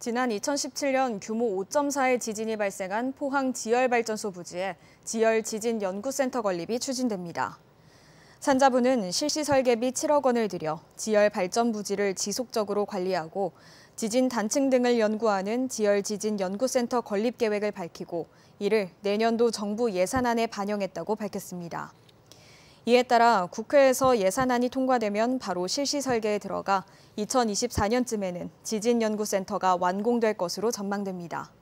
지난 2017년 규모 5.4의 지진이 발생한 포항 지열발전소 부지에 지열지진연구센터 건립이 추진됩니다. 산자부는 실시 설계비 7억 원을 들여 지열 발전 부지를 지속적으로 관리하고 지진 단층 등을 연구하는 지열 지진 연구센터 건립 계획을 밝히고 이를 내년도 정부 예산안에 반영했다고 밝혔습니다. 이에 따라 국회에서 예산안이 통과되면 바로 실시 설계에 들어가 2024년쯤에는 지진연구센터가 완공될 것으로 전망됩니다.